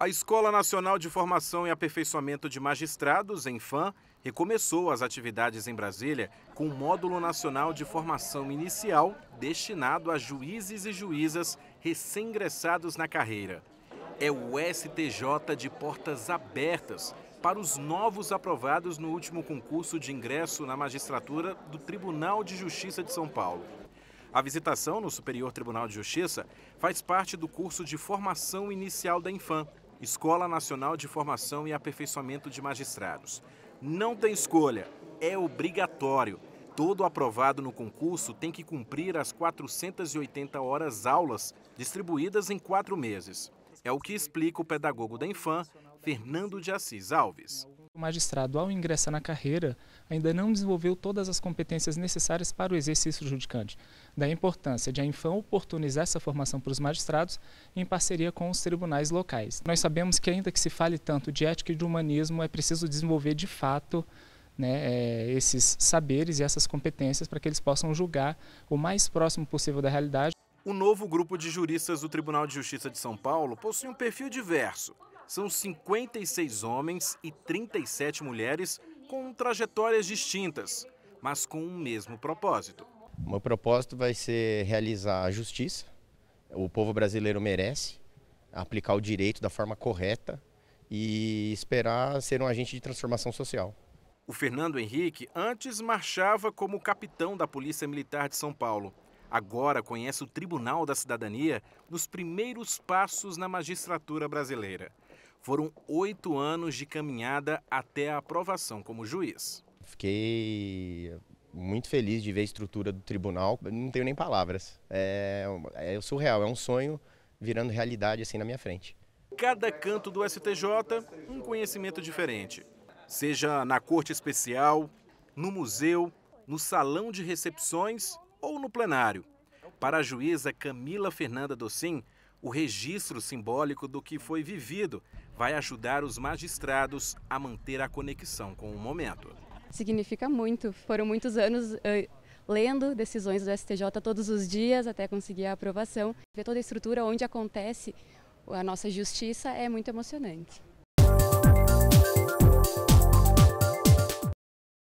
A Escola Nacional de Formação e Aperfeiçoamento de Magistrados, ENFAM, recomeçou as atividades em Brasília com o Módulo Nacional de Formação Inicial destinado a juízes e juízas recém-ingressados na carreira. É o STJ de portas abertas para os novos aprovados no último concurso de ingresso na magistratura do Tribunal de Justiça de São Paulo. A visitação no Superior Tribunal de Justiça faz parte do curso de formação inicial da Infam, Escola Nacional de Formação e Aperfeiçoamento de Magistrados. Não tem escolha, é obrigatório. Todo aprovado no concurso tem que cumprir as 480 horas aulas distribuídas em quatro meses. É o que explica o pedagogo da Infam, Fernando de Assis Alves. O magistrado, ao ingressar na carreira, ainda não desenvolveu todas as competências necessárias para o exercício judicante. Da importância de a Infam oportunizar essa formação para os magistrados em parceria com os tribunais locais. Nós sabemos que, ainda que se fale tanto de ética e de humanismo, é preciso desenvolver de fato né, é, esses saberes e essas competências para que eles possam julgar o mais próximo possível da realidade. O novo grupo de juristas do Tribunal de Justiça de São Paulo possui um perfil diverso. São 56 homens e 37 mulheres com trajetórias distintas, mas com o mesmo propósito. O meu propósito vai ser realizar a justiça. O povo brasileiro merece aplicar o direito da forma correta e esperar ser um agente de transformação social. O Fernando Henrique antes marchava como capitão da Polícia Militar de São Paulo. Agora conhece o Tribunal da Cidadania nos primeiros passos na magistratura brasileira foram oito anos de caminhada até a aprovação como juiz. Fiquei muito feliz de ver a estrutura do tribunal. Não tenho nem palavras. É, é surreal, é um sonho virando realidade assim na minha frente. Cada canto do STJ, um conhecimento diferente. Seja na corte especial, no museu, no salão de recepções ou no plenário. Para a juíza Camila Fernanda Docim, o registro simbólico do que foi vivido vai ajudar os magistrados a manter a conexão com o momento. Significa muito. Foram muitos anos uh, lendo decisões do STJ todos os dias até conseguir a aprovação. Ver toda a estrutura onde acontece a nossa justiça é muito emocionante.